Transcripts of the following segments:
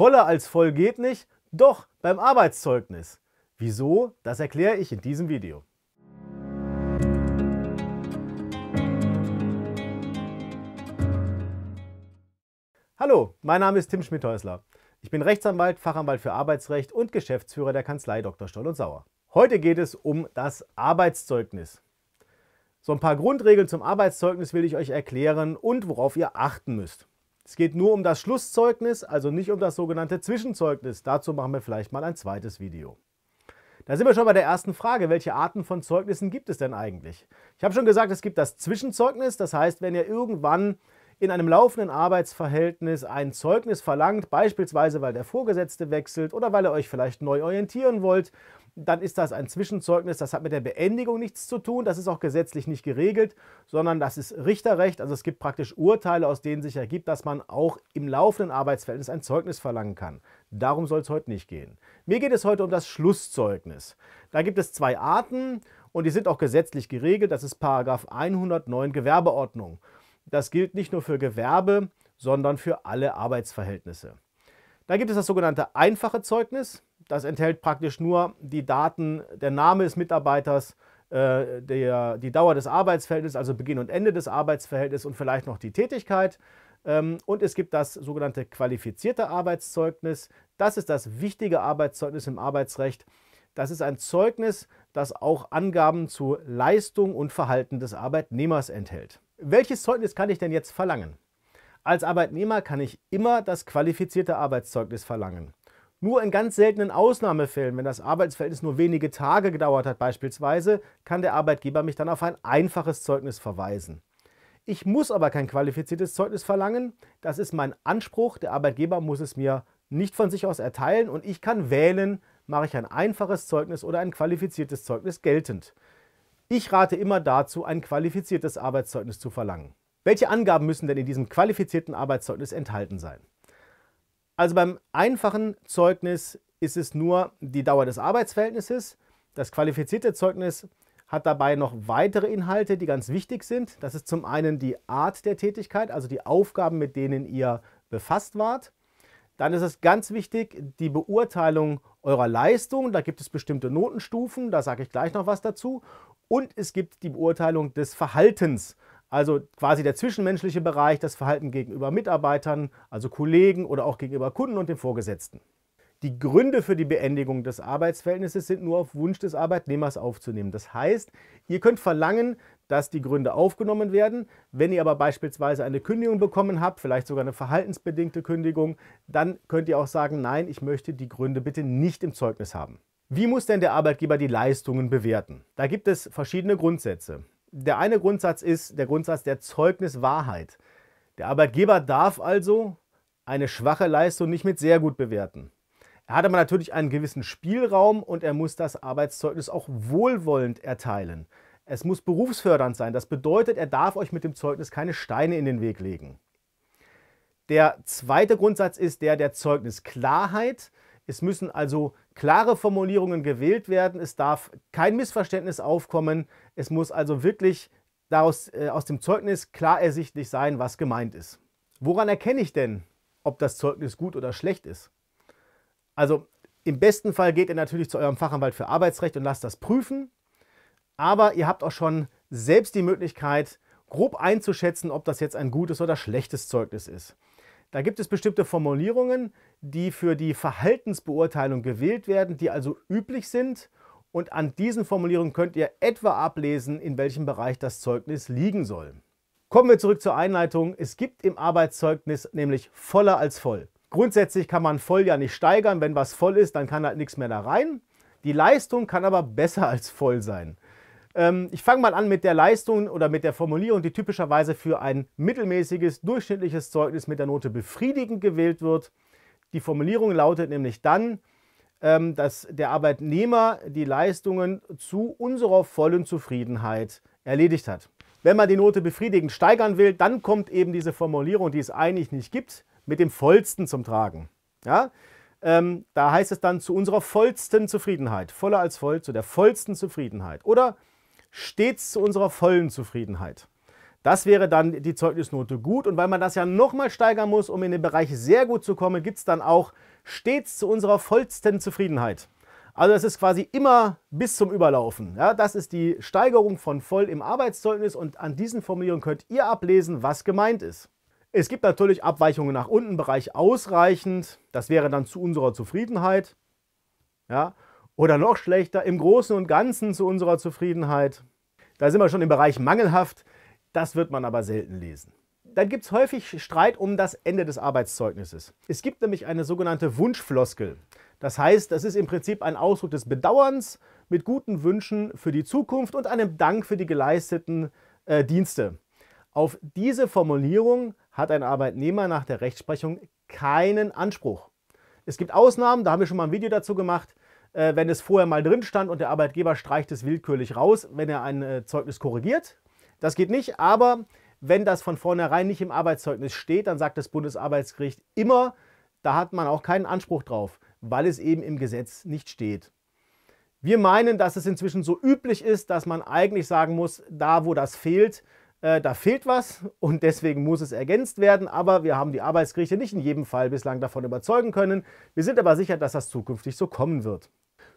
Voller als voll geht nicht, doch beim Arbeitszeugnis. Wieso, das erkläre ich in diesem Video. Hallo, mein Name ist Tim Schmidthäusler. Ich bin Rechtsanwalt, Fachanwalt für Arbeitsrecht und Geschäftsführer der Kanzlei Dr. Stoll und Sauer. Heute geht es um das Arbeitszeugnis. So ein paar Grundregeln zum Arbeitszeugnis will ich euch erklären und worauf ihr achten müsst. Es geht nur um das Schlusszeugnis, also nicht um das sogenannte Zwischenzeugnis. Dazu machen wir vielleicht mal ein zweites Video. Da sind wir schon bei der ersten Frage. Welche Arten von Zeugnissen gibt es denn eigentlich? Ich habe schon gesagt, es gibt das Zwischenzeugnis. Das heißt, wenn ihr irgendwann in einem laufenden Arbeitsverhältnis ein Zeugnis verlangt, beispielsweise weil der Vorgesetzte wechselt oder weil ihr euch vielleicht neu orientieren wollt, dann ist das ein Zwischenzeugnis, das hat mit der Beendigung nichts zu tun, das ist auch gesetzlich nicht geregelt, sondern das ist Richterrecht, also es gibt praktisch Urteile, aus denen sich ergibt, dass man auch im laufenden Arbeitsverhältnis ein Zeugnis verlangen kann. Darum soll es heute nicht gehen. Mir geht es heute um das Schlusszeugnis. Da gibt es zwei Arten und die sind auch gesetzlich geregelt, das ist Paragraph 109 Gewerbeordnung. Das gilt nicht nur für Gewerbe, sondern für alle Arbeitsverhältnisse. Da gibt es das sogenannte einfache Zeugnis. Das enthält praktisch nur die Daten, der Name des Mitarbeiters, äh, der, die Dauer des Arbeitsverhältnisses, also Beginn und Ende des Arbeitsverhältnisses und vielleicht noch die Tätigkeit. Ähm, und es gibt das sogenannte qualifizierte Arbeitszeugnis. Das ist das wichtige Arbeitszeugnis im Arbeitsrecht. Das ist ein Zeugnis, das auch Angaben zu Leistung und Verhalten des Arbeitnehmers enthält. Welches Zeugnis kann ich denn jetzt verlangen? Als Arbeitnehmer kann ich immer das qualifizierte Arbeitszeugnis verlangen. Nur in ganz seltenen Ausnahmefällen, wenn das Arbeitsverhältnis nur wenige Tage gedauert hat beispielsweise, kann der Arbeitgeber mich dann auf ein einfaches Zeugnis verweisen. Ich muss aber kein qualifiziertes Zeugnis verlangen, das ist mein Anspruch, der Arbeitgeber muss es mir nicht von sich aus erteilen und ich kann wählen, mache ich ein einfaches Zeugnis oder ein qualifiziertes Zeugnis geltend. Ich rate immer dazu, ein qualifiziertes Arbeitszeugnis zu verlangen. Welche Angaben müssen denn in diesem qualifizierten Arbeitszeugnis enthalten sein? Also beim einfachen Zeugnis ist es nur die Dauer des Arbeitsverhältnisses. Das qualifizierte Zeugnis hat dabei noch weitere Inhalte, die ganz wichtig sind. Das ist zum einen die Art der Tätigkeit, also die Aufgaben, mit denen ihr befasst wart. Dann ist es ganz wichtig, die Beurteilung eurer Leistung. Da gibt es bestimmte Notenstufen, da sage ich gleich noch was dazu und es gibt die Beurteilung des Verhaltens, also quasi der zwischenmenschliche Bereich, das Verhalten gegenüber Mitarbeitern, also Kollegen oder auch gegenüber Kunden und dem Vorgesetzten. Die Gründe für die Beendigung des Arbeitsverhältnisses sind nur auf Wunsch des Arbeitnehmers aufzunehmen. Das heißt, ihr könnt verlangen, dass die Gründe aufgenommen werden. Wenn ihr aber beispielsweise eine Kündigung bekommen habt, vielleicht sogar eine verhaltensbedingte Kündigung, dann könnt ihr auch sagen, nein, ich möchte die Gründe bitte nicht im Zeugnis haben. Wie muss denn der Arbeitgeber die Leistungen bewerten? Da gibt es verschiedene Grundsätze. Der eine Grundsatz ist der Grundsatz der Zeugniswahrheit. Der Arbeitgeber darf also eine schwache Leistung nicht mit sehr gut bewerten. Er hat aber natürlich einen gewissen Spielraum und er muss das Arbeitszeugnis auch wohlwollend erteilen. Es muss berufsfördernd sein. Das bedeutet, er darf euch mit dem Zeugnis keine Steine in den Weg legen. Der zweite Grundsatz ist der der Zeugnisklarheit. Es müssen also klare Formulierungen gewählt werden. Es darf kein Missverständnis aufkommen. Es muss also wirklich daraus, äh, aus dem Zeugnis klar ersichtlich sein, was gemeint ist. Woran erkenne ich denn, ob das Zeugnis gut oder schlecht ist? Also im besten Fall geht ihr natürlich zu eurem Fachanwalt für Arbeitsrecht und lasst das prüfen. Aber ihr habt auch schon selbst die Möglichkeit, grob einzuschätzen, ob das jetzt ein gutes oder schlechtes Zeugnis ist. Da gibt es bestimmte Formulierungen, die für die Verhaltensbeurteilung gewählt werden, die also üblich sind. Und an diesen Formulierungen könnt ihr etwa ablesen, in welchem Bereich das Zeugnis liegen soll. Kommen wir zurück zur Einleitung. Es gibt im Arbeitszeugnis nämlich voller als voll. Grundsätzlich kann man voll ja nicht steigern. Wenn was voll ist, dann kann halt nichts mehr da rein. Die Leistung kann aber besser als voll sein. Ähm, ich fange mal an mit der Leistung oder mit der Formulierung, die typischerweise für ein mittelmäßiges, durchschnittliches Zeugnis mit der Note befriedigend gewählt wird. Die Formulierung lautet nämlich dann, ähm, dass der Arbeitnehmer die Leistungen zu unserer vollen Zufriedenheit erledigt hat. Wenn man die Note befriedigend steigern will, dann kommt eben diese Formulierung, die es eigentlich nicht gibt, mit dem vollsten zum Tragen. Ja? Ähm, da heißt es dann zu unserer vollsten Zufriedenheit, voller als voll, zu der vollsten Zufriedenheit. Oder stets zu unserer vollen Zufriedenheit. Das wäre dann die Zeugnisnote gut. Und weil man das ja nochmal steigern muss, um in den Bereich sehr gut zu kommen, gibt es dann auch stets zu unserer vollsten Zufriedenheit. Also es ist quasi immer bis zum Überlaufen. Ja, das ist die Steigerung von voll im Arbeitszeugnis und an diesen Formulierungen könnt ihr ablesen, was gemeint ist. Es gibt natürlich Abweichungen nach unten, Bereich ausreichend. Das wäre dann zu unserer Zufriedenheit. Ja, oder noch schlechter, im Großen und Ganzen zu unserer Zufriedenheit. Da sind wir schon im Bereich mangelhaft, das wird man aber selten lesen. Dann gibt es häufig Streit um das Ende des Arbeitszeugnisses. Es gibt nämlich eine sogenannte Wunschfloskel. Das heißt, das ist im Prinzip ein Ausdruck des Bedauerns mit guten Wünschen für die Zukunft und einem Dank für die geleisteten äh, Dienste. Auf diese Formulierung hat ein Arbeitnehmer nach der Rechtsprechung keinen Anspruch. Es gibt Ausnahmen, da haben wir schon mal ein Video dazu gemacht äh, wenn es vorher mal drin stand und der Arbeitgeber streicht es willkürlich raus, wenn er ein äh, Zeugnis korrigiert. Das geht nicht, aber wenn das von vornherein nicht im Arbeitszeugnis steht, dann sagt das Bundesarbeitsgericht immer, da hat man auch keinen Anspruch drauf, weil es eben im Gesetz nicht steht. Wir meinen, dass es inzwischen so üblich ist, dass man eigentlich sagen muss, da wo das fehlt, äh, da fehlt was und deswegen muss es ergänzt werden. Aber wir haben die Arbeitsgerichte nicht in jedem Fall bislang davon überzeugen können. Wir sind aber sicher, dass das zukünftig so kommen wird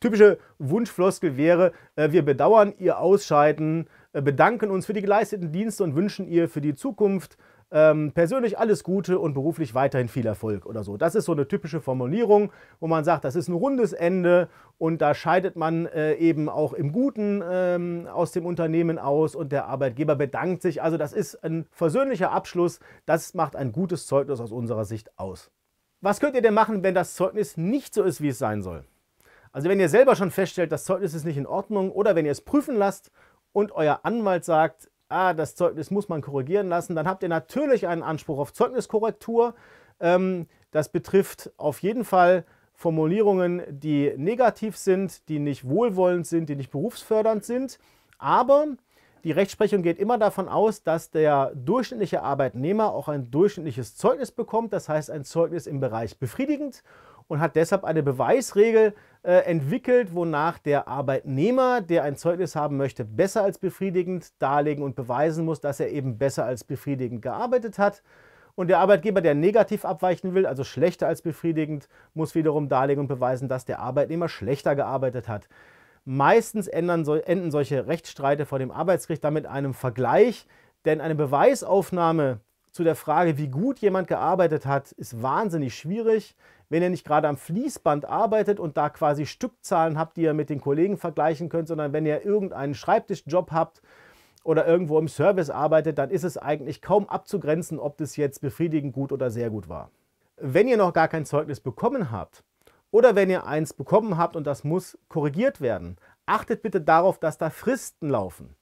typische Wunschfloskel wäre, äh, wir bedauern ihr Ausscheiden, äh, bedanken uns für die geleisteten Dienste und wünschen ihr für die Zukunft ähm, persönlich alles Gute und beruflich weiterhin viel Erfolg oder so. Das ist so eine typische Formulierung, wo man sagt, das ist ein rundes Ende und da scheidet man äh, eben auch im Guten ähm, aus dem Unternehmen aus und der Arbeitgeber bedankt sich. Also das ist ein versöhnlicher Abschluss, das macht ein gutes Zeugnis aus unserer Sicht aus. Was könnt ihr denn machen, wenn das Zeugnis nicht so ist, wie es sein soll? Also wenn ihr selber schon feststellt, das Zeugnis ist nicht in Ordnung oder wenn ihr es prüfen lasst und euer Anwalt sagt, ah, das Zeugnis muss man korrigieren lassen, dann habt ihr natürlich einen Anspruch auf Zeugniskorrektur. Ähm, das betrifft auf jeden Fall Formulierungen, die negativ sind, die nicht wohlwollend sind, die nicht berufsfördernd sind. Aber die Rechtsprechung geht immer davon aus, dass der durchschnittliche Arbeitnehmer auch ein durchschnittliches Zeugnis bekommt, das heißt ein Zeugnis im Bereich befriedigend und hat deshalb eine Beweisregel äh, entwickelt, wonach der Arbeitnehmer, der ein Zeugnis haben möchte, besser als befriedigend darlegen und beweisen muss, dass er eben besser als befriedigend gearbeitet hat. Und der Arbeitgeber, der negativ abweichen will, also schlechter als befriedigend, muss wiederum darlegen und beweisen, dass der Arbeitnehmer schlechter gearbeitet hat. Meistens so, enden solche Rechtsstreite vor dem Arbeitsgericht damit einem Vergleich, denn eine Beweisaufnahme zu der Frage, wie gut jemand gearbeitet hat, ist wahnsinnig schwierig wenn ihr nicht gerade am Fließband arbeitet und da quasi Stückzahlen habt, die ihr mit den Kollegen vergleichen könnt, sondern wenn ihr irgendeinen Schreibtischjob habt oder irgendwo im Service arbeitet, dann ist es eigentlich kaum abzugrenzen, ob das jetzt befriedigend gut oder sehr gut war. Wenn ihr noch gar kein Zeugnis bekommen habt oder wenn ihr eins bekommen habt und das muss korrigiert werden, achtet bitte darauf, dass da Fristen laufen.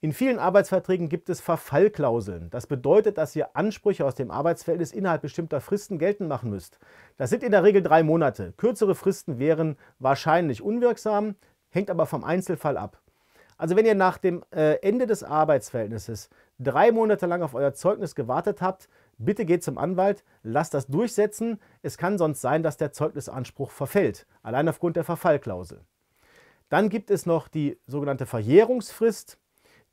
In vielen Arbeitsverträgen gibt es Verfallklauseln. Das bedeutet, dass ihr Ansprüche aus dem Arbeitsverhältnis innerhalb bestimmter Fristen geltend machen müsst. Das sind in der Regel drei Monate. Kürzere Fristen wären wahrscheinlich unwirksam, hängt aber vom Einzelfall ab. Also wenn ihr nach dem äh, Ende des Arbeitsverhältnisses drei Monate lang auf euer Zeugnis gewartet habt, bitte geht zum Anwalt, lasst das durchsetzen. Es kann sonst sein, dass der Zeugnisanspruch verfällt, allein aufgrund der Verfallklausel. Dann gibt es noch die sogenannte Verjährungsfrist.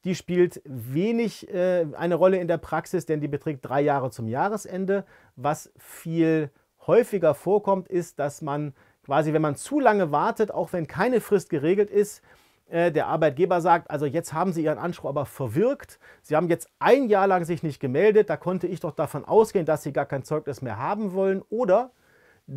Die spielt wenig äh, eine Rolle in der Praxis, denn die beträgt drei Jahre zum Jahresende. Was viel häufiger vorkommt, ist, dass man quasi, wenn man zu lange wartet, auch wenn keine Frist geregelt ist, äh, der Arbeitgeber sagt, also jetzt haben Sie Ihren Anspruch aber verwirkt. Sie haben jetzt ein Jahr lang sich nicht gemeldet, da konnte ich doch davon ausgehen, dass Sie gar kein Zeugnis mehr haben wollen. Oder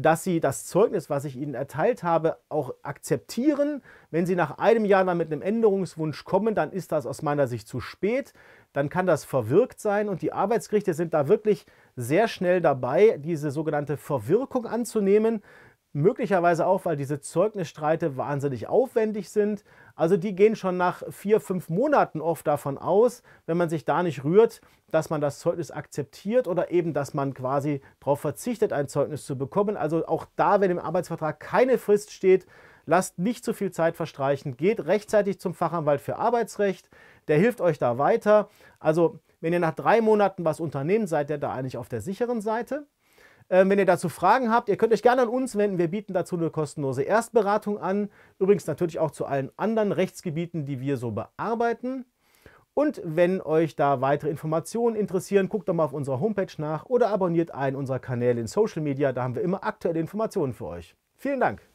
dass sie das Zeugnis, was ich ihnen erteilt habe, auch akzeptieren. Wenn sie nach einem Jahr dann mit einem Änderungswunsch kommen, dann ist das aus meiner Sicht zu spät. Dann kann das verwirkt sein und die Arbeitsgerichte sind da wirklich sehr schnell dabei, diese sogenannte Verwirkung anzunehmen. Möglicherweise auch, weil diese Zeugnisstreite wahnsinnig aufwendig sind also die gehen schon nach vier, fünf Monaten oft davon aus, wenn man sich da nicht rührt, dass man das Zeugnis akzeptiert oder eben, dass man quasi darauf verzichtet, ein Zeugnis zu bekommen. Also auch da, wenn im Arbeitsvertrag keine Frist steht, lasst nicht zu viel Zeit verstreichen, geht rechtzeitig zum Fachanwalt für Arbeitsrecht, der hilft euch da weiter. Also wenn ihr nach drei Monaten was unternehmt, seid ihr da eigentlich auf der sicheren Seite. Ähm, wenn ihr dazu Fragen habt, ihr könnt euch gerne an uns wenden. Wir bieten dazu eine kostenlose Erstberatung an. Übrigens natürlich auch zu allen anderen Rechtsgebieten, die wir so bearbeiten. Und wenn euch da weitere Informationen interessieren, guckt doch mal auf unserer Homepage nach oder abonniert einen unserer Kanäle in Social Media. Da haben wir immer aktuelle Informationen für euch. Vielen Dank.